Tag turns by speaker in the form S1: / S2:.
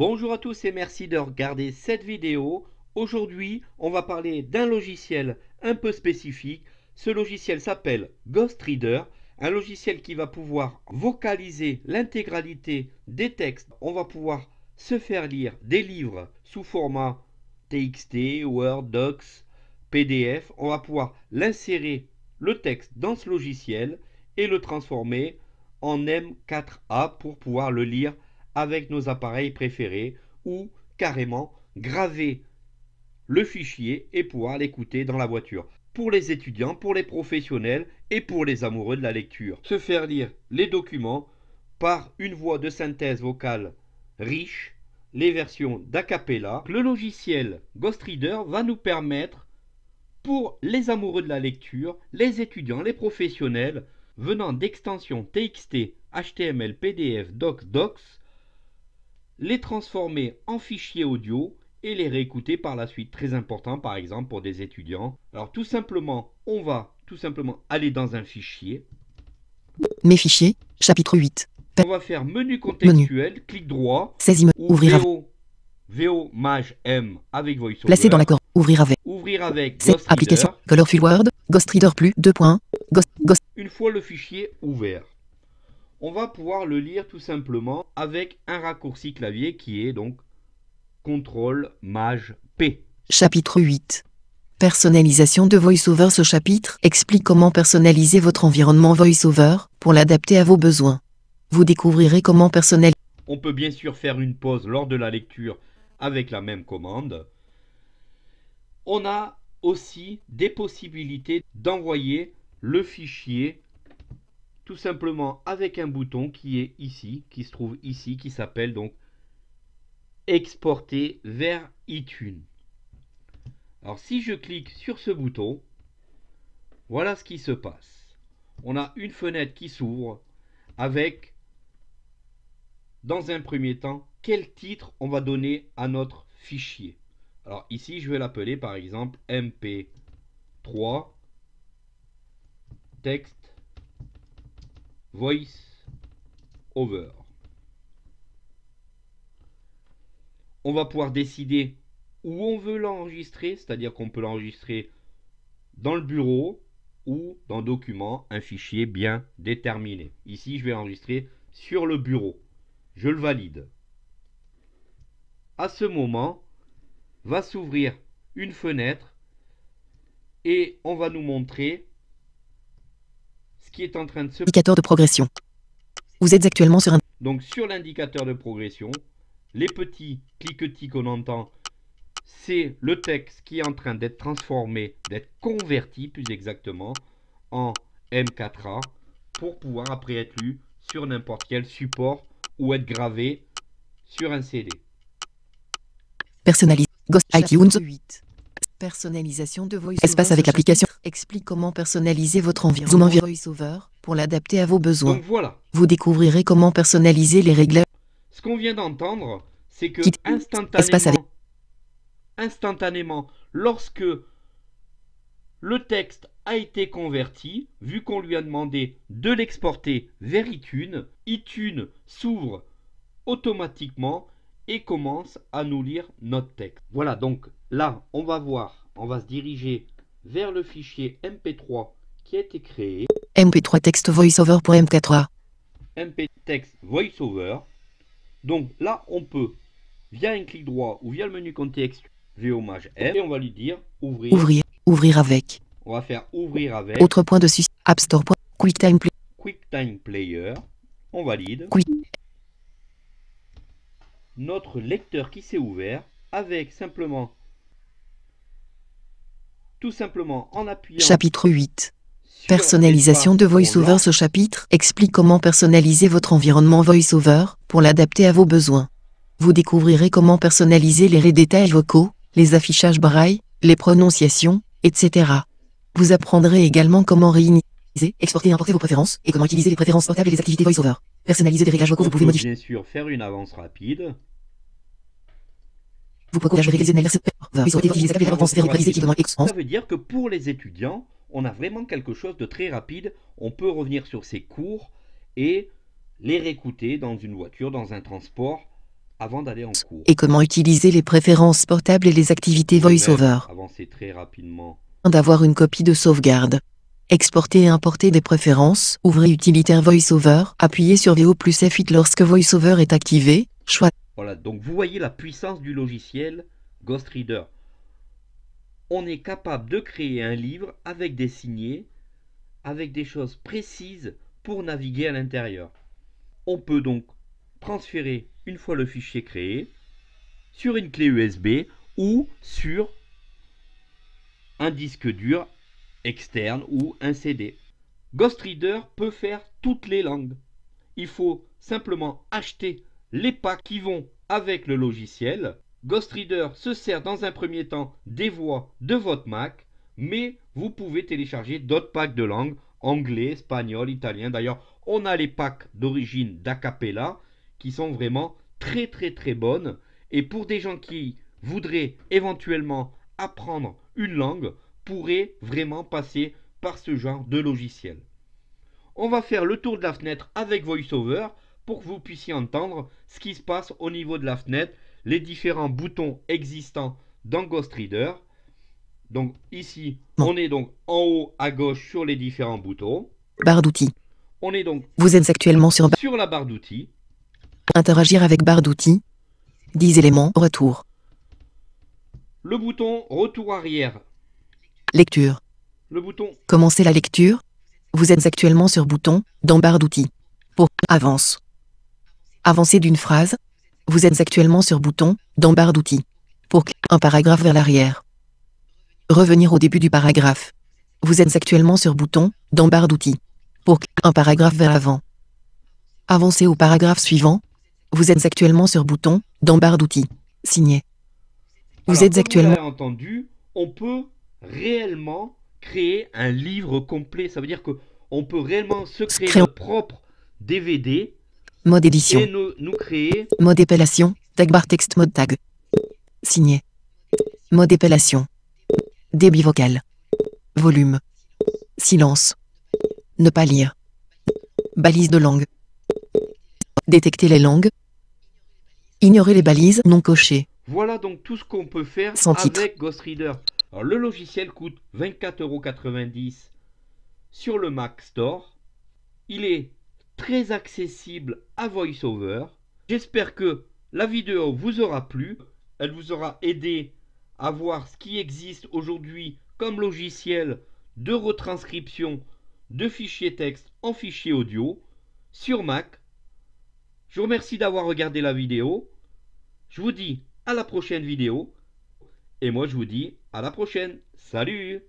S1: Bonjour à tous et merci de regarder cette vidéo. Aujourd'hui, on va parler d'un logiciel un peu spécifique. Ce logiciel s'appelle Ghost Reader, un logiciel qui va pouvoir vocaliser l'intégralité des textes. On va pouvoir se faire lire des livres sous format TXT, Word, Docs, PDF. On va pouvoir l'insérer, le texte, dans ce logiciel et le transformer en M4A pour pouvoir le lire avec nos appareils préférés ou carrément graver le fichier et pouvoir l'écouter dans la voiture. Pour les étudiants, pour les professionnels et pour les amoureux de la lecture. Se faire lire les documents par une voix de synthèse vocale riche, les versions d'acapella. Le logiciel Ghostreader va nous permettre, pour les amoureux de la lecture, les étudiants, les professionnels, venant d'extensions TXT, HTML, PDF, DOC, Docs, les transformer en fichiers audio et les réécouter par la suite. Très important par exemple pour des étudiants. Alors tout simplement, on va tout simplement aller dans un fichier.
S2: Mes fichiers, chapitre 8.
S1: On va faire menu contextuel, clic droit. ouvrir avec. VO, Mage, M avec VoiceOver. Placer dans l'accord, ouvrir avec. Ouvrir avec. application
S2: Colorful Word, Ghost Reader plus, 2 points. Ghost.
S1: Une fois le fichier ouvert on va pouvoir le lire tout simplement avec un raccourci clavier qui est donc CTRL MAJ P.
S2: Chapitre 8. Personnalisation de VoiceOver Ce chapitre explique comment personnaliser votre environnement VoiceOver pour l'adapter à vos besoins. Vous découvrirez comment personnaliser.
S1: On peut bien sûr faire une pause lors de la lecture avec la même commande. On a aussi des possibilités d'envoyer le fichier tout simplement avec un bouton qui est ici, qui se trouve ici, qui s'appelle donc exporter vers iTunes. Alors si je clique sur ce bouton, voilà ce qui se passe. On a une fenêtre qui s'ouvre avec, dans un premier temps, quel titre on va donner à notre fichier. Alors ici, je vais l'appeler par exemple MP3 texte voice over. On va pouvoir décider où on veut l'enregistrer, c'est-à-dire qu'on peut l'enregistrer dans le bureau ou dans document, un fichier bien déterminé. Ici, je vais l'enregistrer sur le bureau. Je le valide. À ce moment, va s'ouvrir une fenêtre et on va nous montrer qui est en train de se... de
S2: progression. Vous êtes actuellement sur
S1: Donc sur l'indicateur de progression, les petits cliquetis qu'on entend, c'est le texte qui est en train d'être transformé, d'être converti plus exactement, en M4A pour pouvoir après être lu sur n'importe quel support ou être gravé sur un CD.
S2: Personnalisé. Ghost 8. Personnalisation de VoiceOver. Espace avec application. Explique comment personnaliser votre environnement pour l'adapter à vos besoins. voilà. Vous découvrirez comment personnaliser les réglages.
S1: Ce qu'on vient d'entendre, c'est que instantanément, instantanément, lorsque le texte a été converti, vu qu'on lui a demandé de l'exporter vers iTunes, iTunes s'ouvre automatiquement commence à nous lire notre texte. Voilà, donc là, on va voir, on va se diriger vers le fichier MP3 qui a été créé.
S2: MP3 texte mp 3
S1: MP text voiceover. Donc là, on peut, via un clic droit ou via le menu contexte, hommage F, et on va lui dire ouvrir. Ouvrir,
S2: avec. On va faire
S1: ouvrir avec. Autre point de
S2: suite, App Store. QuickTime
S1: QuickTime Player. On valide notre lecteur qui s'est ouvert avec simplement tout simplement en appuyant chapitre
S2: 8 Personnalisation de VoiceOver Ce chapitre explique comment personnaliser votre environnement VoiceOver pour l'adapter à vos besoins. Vous découvrirez comment personnaliser les détails vocaux, les affichages braille, les prononciations, etc. Vous apprendrez également comment réinitialiser, exporter et importer vos préférences et comment utiliser les préférences portables et les activités VoiceOver. Personnaliser des réglages vocaux, vous pouvez modifier.
S1: Bien faire une avance rapide.
S2: Vous les Ça veut
S1: dire que pour les étudiants, on a vraiment quelque chose de très rapide. On peut revenir sur ces cours et les réécouter dans une voiture, dans un transport, avant d'aller en cours. Et comment
S2: utiliser les préférences portables et les activités VoiceOver
S1: Avancer très rapidement.
S2: D'avoir une copie de sauvegarde. Exporter et importer des préférences. Ouvrez utilitaire VoiceOver. Appuyez sur VO plus F8 lorsque VoiceOver est activé. Choix.
S1: Voilà, donc vous voyez la puissance du logiciel Ghost Reader. On est capable de créer un livre avec des signets, avec des choses précises pour naviguer à l'intérieur. On peut donc transférer une fois le fichier créé sur une clé USB ou sur un disque dur externe ou un CD. Ghost Reader peut faire toutes les langues. Il faut simplement acheter les packs qui vont avec le logiciel. Ghost Reader se sert dans un premier temps des voix de votre Mac, mais vous pouvez télécharger d'autres packs de langues, anglais, espagnol, italien. D'ailleurs, on a les packs d'origine d'acapella qui sont vraiment très très très bonnes. Et pour des gens qui voudraient éventuellement apprendre une langue, pourraient vraiment passer par ce genre de logiciel. On va faire le tour de la fenêtre avec VoiceOver pour que vous puissiez entendre ce qui se passe au niveau de la fenêtre, les différents boutons existants dans Ghost Reader. Donc ici, on est donc en haut à gauche sur les différents boutons. Barre d'outils. On est donc
S2: Vous êtes actuellement sur,
S1: sur la barre d'outils.
S2: Interagir avec barre d'outils. 10 éléments retour.
S1: Le bouton retour arrière.
S2: Lecture. Le bouton Commencer la lecture. Vous êtes actuellement sur bouton dans barre d'outils. Pour avance. Avancez d'une phrase. Vous êtes actuellement sur bouton, dans barre d'outils. Pour un paragraphe vers l'arrière. Revenir au début du paragraphe. Vous êtes actuellement sur bouton, dans barre d'outils. Pour un paragraphe vers l'avant. Avancez au paragraphe suivant. Vous êtes actuellement sur bouton, dans barre d'outils. Signé. Vous êtes actuellement... entendu,
S1: on peut réellement créer un livre complet. Ça veut dire que on peut réellement se créer un propre DVD
S2: Mode édition. Mode épellation. Tag bar texte mode tag. Signé. Mode épellation. Débit vocal. Volume. Silence. Ne pas lire. Balise de langue. Détecter les langues. Ignorer les balises non cochées.
S1: Voilà donc tout ce qu'on peut faire avec Ghost Reader. le logiciel coûte 24,90€ sur le Mac Store. Il est très accessible VoiceOver. J'espère que la vidéo vous aura plu. Elle vous aura aidé à voir ce qui existe aujourd'hui comme logiciel de retranscription de fichiers texte en fichiers audio sur Mac. Je vous remercie d'avoir regardé la vidéo. Je vous dis à la prochaine vidéo. Et moi je vous dis à la prochaine. Salut